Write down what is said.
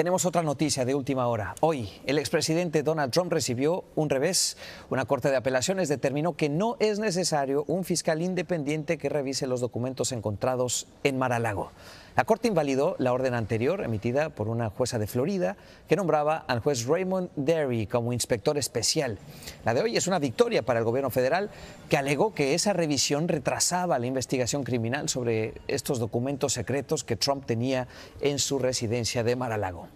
Tenemos otra noticia de última hora. Hoy, el expresidente Donald Trump recibió un revés. Una corte de apelaciones determinó que no es necesario un fiscal independiente que revise los documentos encontrados en Mar-a-Lago. La Corte invalidó la orden anterior emitida por una jueza de Florida que nombraba al juez Raymond Derry como inspector especial. La de hoy es una victoria para el gobierno federal que alegó que esa revisión retrasaba la investigación criminal sobre estos documentos secretos que Trump tenía en su residencia de Mar-a-Lago.